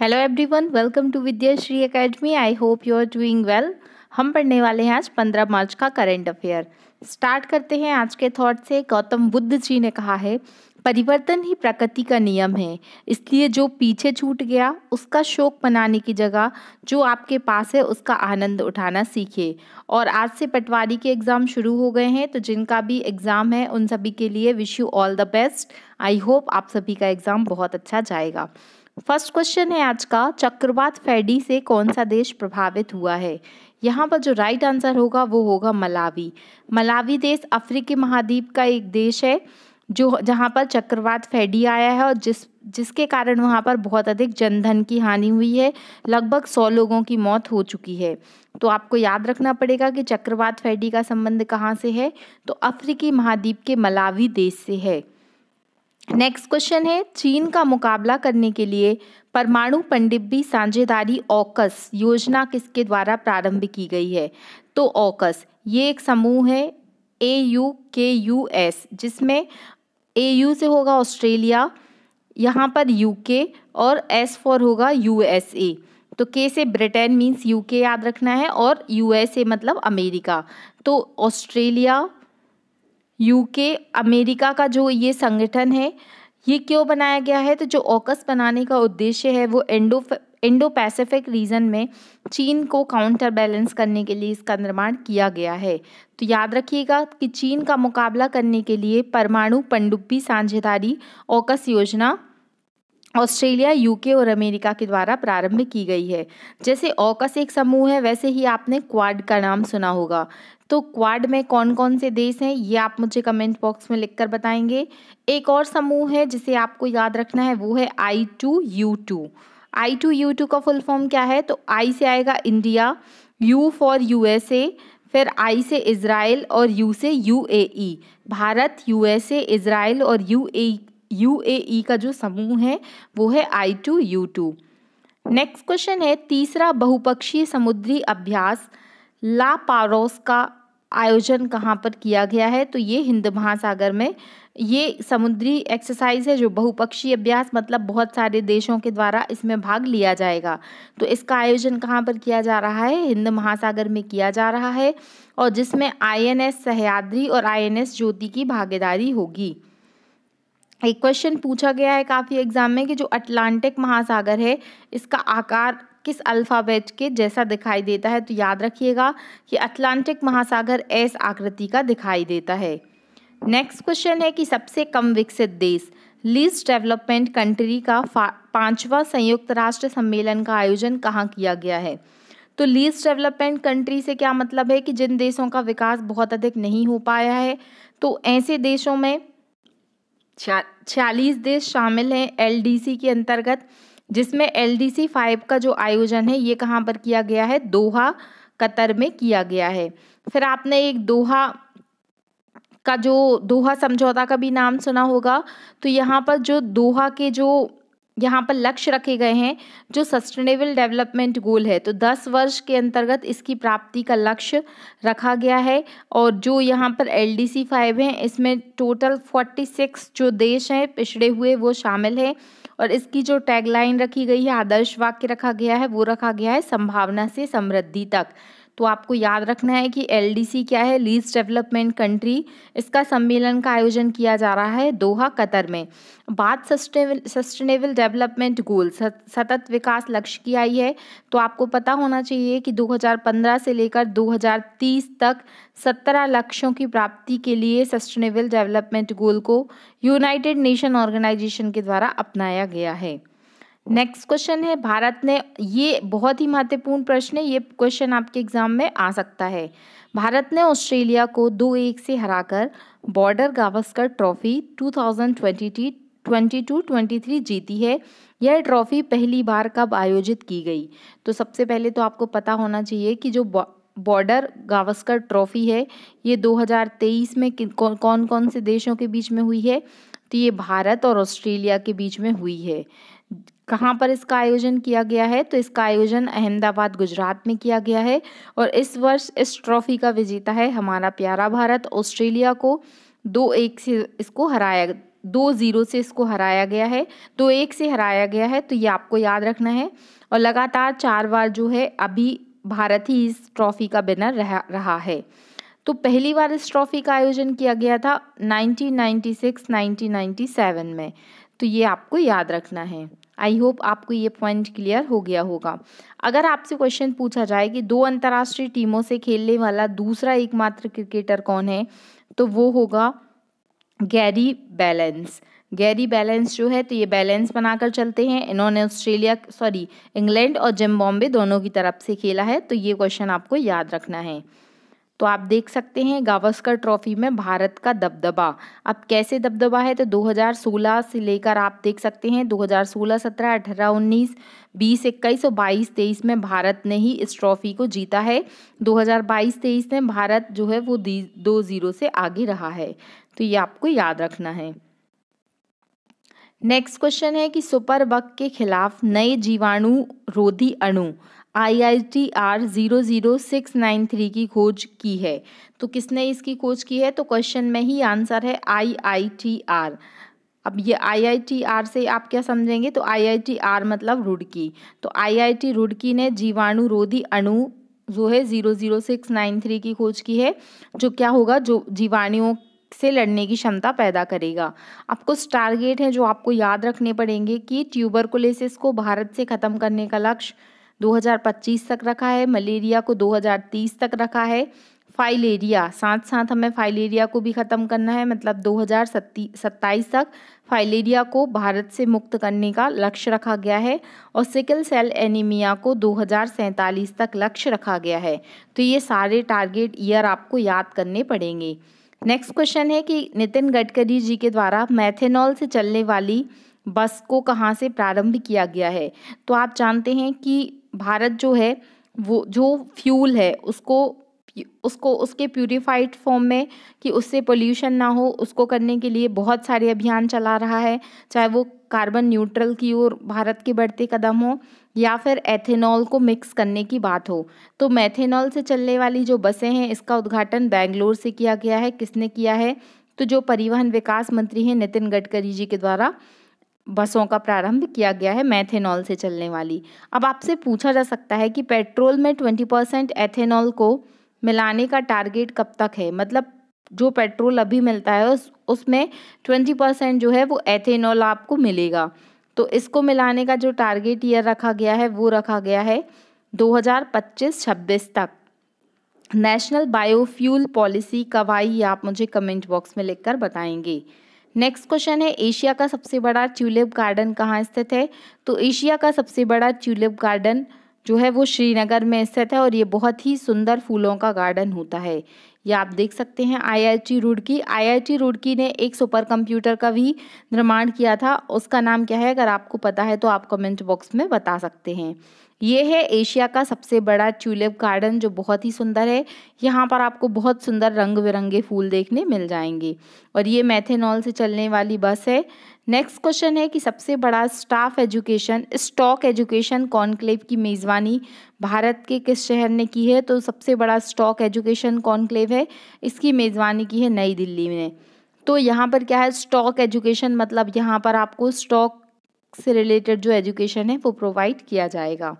Hello everyone welcome to Vidyashree academy I hope you are doing well हम पढ़ने वाले हैं आज पंद्रह मार्च का करंट अफेयर स्टार्ट करते हैं आज के थॉट से गौतम बुद्ध जी ने कहा है परिवर्तन ही प्रकृति का नियम है इसलिए जो पीछे छूट गया उसका शोक मनाने की जगह जो आपके पास है उसका आनंद उठाना सीखे और आज से पटवारी के एग्ज़ाम शुरू हो गए हैं तो जिनका भी एग्ज़ाम है उन सभी के लिए wish you all the best I hope आप सभी का एग्ज़ाम बहुत अच्छा जाएगा फर्स्ट क्वेश्चन है आज का चक्रवात फैडी से कौन सा देश प्रभावित हुआ है यहाँ पर जो राइट आंसर होगा वो होगा मलावी मलावी देश अफ्रीकी महाद्वीप का एक देश है जो जहाँ पर चक्रवात फैडी आया है और जिस जिसके कारण वहाँ पर बहुत अधिक जनधन की हानि हुई है लगभग सौ लोगों की मौत हो चुकी है तो आपको याद रखना पड़ेगा कि चक्रवात फैडी का संबंध कहाँ से है तो अफ्रीकी महाद्वीप के मलावी देश से है नेक्स्ट क्वेश्चन है चीन का मुकाबला करने के लिए परमाणु पंडिब्बी साझेदारी ओकस योजना किसके द्वारा प्रारंभ की गई है तो ओकस ये एक समूह है A U K U S जिसमें ए यू से होगा ऑस्ट्रेलिया यहाँ पर यू के और एस फॉर होगा यू एस ए तो के से ब्रिटेन मीन्स यू के याद रखना है और यू एस ए मतलब अमेरिका तो ऑस्ट्रेलिया यूके अमेरिका का जो ये संगठन है ये क्यों बनाया गया है तो जो ओकस बनाने का उद्देश्य है वो इंडो इंडो पैसिफिक रीजन में चीन को काउंटर बैलेंस करने के लिए इसका निर्माण किया गया है तो याद रखिएगा कि चीन का मुकाबला करने के लिए परमाणु पनडुब्बी साझेदारी ओकस योजना ऑस्ट्रेलिया यूके और अमेरिका के द्वारा प्रारंभ की गई है जैसे ऑकस एक समूह है वैसे ही आपने क्वाड का नाम सुना होगा तो क्वाड में कौन कौन से देश हैं ये आप मुझे कमेंट बॉक्स में लिखकर बताएंगे एक और समूह है जिसे आपको याद रखना है वो है I two U two I two U two का फुल फॉर्म क्या है तो आई से आएगा इंडिया यू फॉर यूएसए फिर आई से इसराइल और यू से E e। Bharat USA Israel और ए यू e का जो समूह है वो है I two U two next question है तीसरा बहुपक्षीय समुद्री अभ्यास ला पारोस का आयोजन कहाँ पर किया गया है तो ये हिंद महासागर में ये समुद्री एक्सरसाइज है जो बहुपक्षीय अभ्यास मतलब बहुत सारे देशों के द्वारा इसमें भाग लिया जाएगा तो इसका आयोजन कहाँ पर किया जा रहा है हिंद महासागर में किया जा रहा है और जिसमें आईएनएस सहयाद्री और आईएनएस ज्योति की भागीदारी होगी एक क्वेश्चन पूछा गया है काफ़ी एग्जाम में कि जो अटलांटिक महासागर है इसका आकार किस अल्फ़ाबेट के जैसा दिखाई देता है तो याद रखिएगा कि अटलांटिक महासागर एस आकृति का दिखाई देता है नेक्स्ट क्वेश्चन है कि सबसे कम विकसित देश लीस्ट डेवलपमेंट कंट्री का पांचवा संयुक्त राष्ट्र सम्मेलन का आयोजन कहाँ किया गया है तो लीस्ट डेवलपमेंट कंट्री से क्या मतलब है कि जिन देशों का विकास बहुत अधिक नहीं हो पाया है तो ऐसे देशों में छियालीस देश शामिल हैं एलडीसी के अंतर्गत जिसमें एलडीसी फाइव का जो आयोजन है ये कहाँ पर किया गया है दोहा कतर में किया गया है फिर आपने एक दोहा का जो दोहा समझौता का भी नाम सुना होगा तो यहाँ पर जो दोहा के जो यहाँ पर लक्ष्य रखे गए हैं जो सस्टेनेबल डेवलपमेंट गोल है तो दस वर्ष के अंतर्गत इसकी प्राप्ति का लक्ष्य रखा गया है और जो यहाँ पर एल डी सी फाइव हैं इसमें टोटल फोर्टी सिक्स जो देश हैं पिछड़े हुए वो शामिल हैं और इसकी जो टैगलाइन रखी गई है आदर्श वाक्य रखा गया है वो रखा गया है संभावना से समृद्धि तक तो आपको याद रखना है कि एल क्या है लीज डेवलपमेंट कंट्री इसका सम्मेलन का आयोजन किया जा रहा है दोहा कतर में बात सस्टेनेबल डेवलपमेंट गोल सतत विकास लक्ष्य की आई है तो आपको पता होना चाहिए कि 2015 से लेकर 2030 तक 17 लक्ष्यों की प्राप्ति के लिए सस्टेनेबल डेवलपमेंट गोल को यूनाइटेड नेशन ऑर्गेनाइजेशन के द्वारा अपनाया गया है नेक्स्ट क्वेश्चन है भारत ने ये बहुत ही महत्वपूर्ण प्रश्न है ये क्वेश्चन आपके एग्जाम में आ सकता है भारत ने ऑस्ट्रेलिया को दो एक से हराकर Border Gavaskar trophy 2022 twenty two twenty three जीती है यह ट्रॉफी पहली बार कब आयोजित की गई तो सबसे पहले तो आपको पता होना चाहिए कि जो बॉर्डर गावस्कर ट्रॉफी है ये 2023 में कौन कौन से देशों के बीच में हुई है तो ये भारत और ऑस्ट्रेलिया के बीच में हुई है कहाँ पर इसका आयोजन किया गया है तो इसका आयोजन अहमदाबाद गुजरात में किया गया है और इस वर्ष इस ट्रॉफी का विजेता है हमारा प्यारा भारत ऑस्ट्रेलिया को दो एक से इसको हराया दो ज़ीरो से इसको हराया गया है दो एक से हराया गया है तो ये आपको याद रखना है और लगातार चार बार जो है अभी भारत ही इस ट्रॉफी का बिनर रह रहा है तो पहली बार इस ट्रॉफी का आयोजन किया गया था 1996-1997 में तो ये आपको याद रखना है आई होप आपको ये पॉइंट क्लियर हो गया होगा अगर आपसे क्वेश्चन पूछा जाए कि दो अंतर्राष्ट्रीय टीमों से खेलने वाला दूसरा एकमात्र क्रिकेटर कौन है तो वो होगा गैरी बैलेंस गैरी बैलेंस जो है तो ये बैलेंस बनाकर चलते हैं इन्होंने ऑस्ट्रेलिया सॉरी इंग्लैंड और जिम्बाब्वे दोनों की तरफ से खेला है तो ये क्वेश्चन आपको याद रखना है तो आप देख सकते हैं गावस्कर ट्रॉफी में भारत का दबदबा अब कैसे दबदबा है तो 2016 से लेकर आप देख सकते हैं 2016, 17, 18, 19, 20, 21 और 22, 23 में भारत ने ही इस ट्रॉफी को जीता है 2022, 23 में भारत जो है वो दो जीरो से आगे रहा है तो ये आपको याद रखना है नेक्स्ट क्वेश्चन है कि सुपर बग के खिलाफ नए जीवाणु रोधी अणु I I T R zero zero six nine three की खोज की है तो किसने इसकी खोज की है तो क्वेश्चन में ही आंसर है आई आई टी आर अब ये आई आई टी आर से आप क्या समझेंगे तो आई आई टी आर मतलब रुड़की तो आई आई टी रुड़की ने जीवाणु रोधी अणु जो है zero zero six nine three की खोज की है जो क्या होगा जो जीवाणुओं से लड़ने की क्षमता पैदा करेगा आपको स्टारगेट है जो आपको याद रखने पड़ेंगे कि ट्यूबरकुलेसिस को भारत से ख़त्म करने का लक्ष्य 2025 तक रखा है मलेरिया को 2030 तक रखा है फाइलेरिया साथ साथ हमें फाइलेरिया को भी ख़त्म करना है मतलब दो हज़ार तक फाइलेरिया को भारत से मुक्त करने का लक्ष्य रखा गया है और सिकल सेल एनीमिया को दो तक लक्ष्य रखा गया है तो ये सारे टारगेट ईयर आपको याद करने पड़ेंगे नेक्स्ट क्वेश्चन है कि नितिन गडकरी जी के द्वारा मैथेनॉल से चलने वाली बस को कहाँ से प्रारंभ किया गया है तो आप जानते हैं कि भारत जो है वो जो फ्यूल है उसको उसको उसके प्यूरिफाइड फॉर्म में कि उससे पोल्यूशन ना हो उसको करने के लिए बहुत सारे अभियान चला रहा है चाहे वो कार्बन न्यूट्रल की ओर भारत के बढ़ते कदम हो या फिर एथेनॉल को मिक्स करने की बात हो तो मैथेनॉल से चलने वाली जो बसें हैं इसका उद्घाटन बेंगलोर से किया गया है किसने किया है तो जो परिवहन विकास मंत्री हैं नितिन गडकरी जी के द्वारा बसों का प्रारंभ किया गया है मैथेनॉल से चलने वाली अब आपसे पूछा जा सकता है कि पेट्रोल में ट्वेंटी परसेंट एथेनॉल को मिलाने का टारगेट कब तक है मतलब जो पेट्रोल अभी मिलता है उस उसमें ट्वेंटी परसेंट जो है वो एथेनॉल आपको मिलेगा तो इसको मिलाने का जो टारगेट ईयर रखा गया है वो रखा गया है 2025-26 तक नेशनल बायोफ्यूल पॉलिसी कब आई आप मुझे कमेंट बॉक्स में लिखकर बताएंगे नेक्स्ट क्वेश्चन है एशिया का सबसे बड़ा ट्यूलिप गार्डन कहाँ स्थित है तो एशिया का सबसे बड़ा ट्यूलिप गार्डन जो है वो श्रीनगर में स्थित है और ये बहुत ही सुंदर फूलों का गार्डन होता है ये आप देख सकते हैं आईआईटी रुड़की आईआईटी रुड़की ने एक सुपर कंप्यूटर का भी निर्माण किया था उसका नाम क्या है अगर आपको पता है तो आप कमेंट बॉक्स में बता सकते हैं ये है एशिया का सबसे बड़ा ट्यूलिप गार्डन जो बहुत ही सुंदर है यहाँ पर आपको बहुत सुंदर रंग बिरंगे फूल देखने मिल जाएंगे और ये मैथेनॉल से चलने वाली बस है नेक्स्ट क्वेश्चन है कि सबसे बड़ा staff education stock education conclave की मेज़बानी भारत के किस शहर ने की है तो सबसे बड़ा स्टॉक एजुकेशन कॉन्क्लेव है इसकी मेज़बानी की है नई दिल्ली में तो यहाँ पर क्या है स्टॉक एजुकेशन मतलब यहाँ पर आपको स्टॉक से रिलेटेड जो एजुकेशन है वो प्रोवाइड किया जाएगा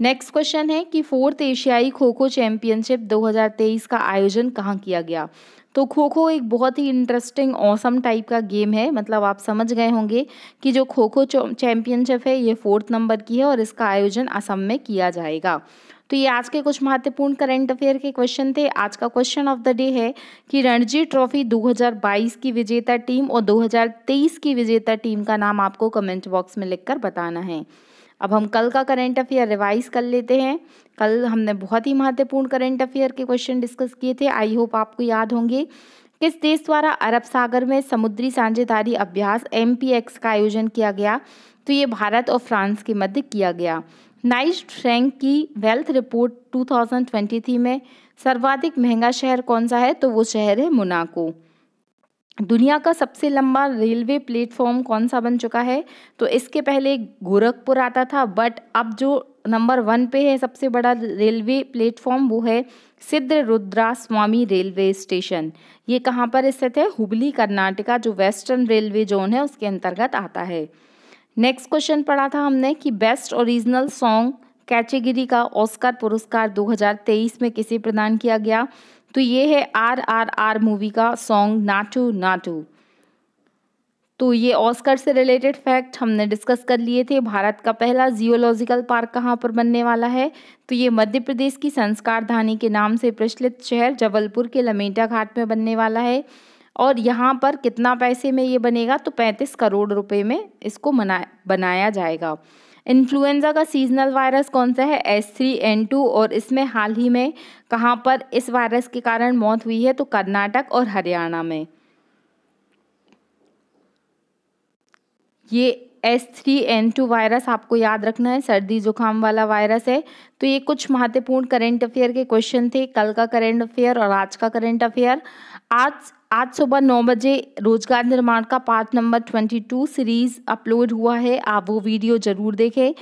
नेक्स्ट क्वेश्चन है कि फोर्थ एशियाई खो खो चैंपियनशिप 2023 का आयोजन कहाँ किया गया तो खो खो एक बहुत ही इंटरेस्टिंग औसम टाइप का गेम है मतलब आप समझ गए होंगे कि जो खो खो चैंपियनशिप है ये फोर्थ नंबर की है और इसका आयोजन असम में किया जाएगा तो ये आज के कुछ महत्वपूर्ण करंट अफेयर के क्वेश्चन थे आज का क्वेश्चन ऑफ द डे है कि रणजी ट्रॉफी 2022 की विजेता टीम और 2023 की विजेता टीम का नाम आपको कमेंट बॉक्स में लिखकर बताना है अब हम कल का करेंट अफेयर रिवाइज कर लेते हैं कल हमने बहुत ही महत्वपूर्ण करेंट अफेयर के क्वेश्चन डिस्कस किए थे आई होप आपको याद होंगे किस देश द्वारा अरब सागर में समुद्री साझेदारी अभ्यास एम का आयोजन किया गया तो ये भारत और फ्रांस के मध्य किया गया नाइस रैंक की वेल्थ रिपोर्ट 2023 में सर्वाधिक महंगा शहर कौन सा है तो वो शहर है मुनाको दुनिया का सबसे लंबा रेलवे प्लेटफॉर्म कौन सा बन चुका है तो इसके पहले गोरखपुर आता था बट अब जो नंबर वन पे है सबसे बड़ा रेलवे प्लेटफॉर्म वो है सिद्ध रुद्रा स्वामी रेलवे स्टेशन ये कहाँ पर स्थित है हुबली कर्नाटका जो वेस्टर्न रेलवे जोन है उसके अंतर्गत आता है नेक्स्ट क्वेश्चन पढ़ा था हमने कि बेस्ट ओरिजिनल सॉन्ग कैटेगरी का ऑस्कर पुरस्कार 2023 में किसे प्रदान किया गया तो ये है आर आर आर मूवी का सॉन्ग नाटू नाटू तो ये ऑस्कर से रिलेटेड फैक्ट हमने डिस्कस कर लिए थे भारत का पहला जियोलॉजिकल पार्क कहाँ पर बनने वाला है तो ये मध्य प्रदेश की संस्कार धानी के नाम से प्रचलित शहर जबलपुर के लमेटा घाट में बनने वाला है और यहाँ पर कितना पैसे में ये बनेगा तो पैंतीस करोड़ रुपए में इसको मना बनाया जाएगा इन्फ्लुएंजा का सीजनल वायरस कौन सा है एस थ्री एन टू और इसमें हाल ही में कहाँ पर इस वायरस के कारण मौत हुई है तो कर्नाटक और हरियाणा में ये S three N two virus आपको याद रखना है सर्दी जुकाम वाला वायरस है तो ये कुछ महत्वपूर्ण करेंट अफेयर के क्वेश्चन थे कल का करेंट अफेयर और आज का करेंट अफेयर आज आज सुबह नौ बजे रोजगार निर्माण का पार्ट नंबर 22 सीरीज अपलोड हुआ है आप वो वीडियो जरूर देखें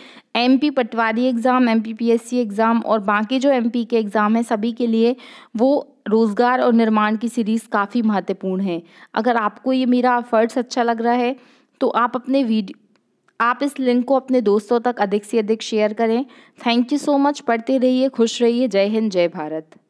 MP patwari exam M PPSC exam और बाकी जो एमपी के एग्ज़ाम हैं सभी के लिए वो रोज़गार और निर्माण की सीरीज़ काफ़ी महत्वपूर्ण है अगर आपको ये मेरा एफर्ट्स अच्छा लग रहा है तो आप अपने वीडियो आप इस लिंक को अपने दोस्तों तक अधिक से अधिक शेयर करें थैंक यू सो मच पढ़ते रहिए खुश रहिए जय हिंद जय भारत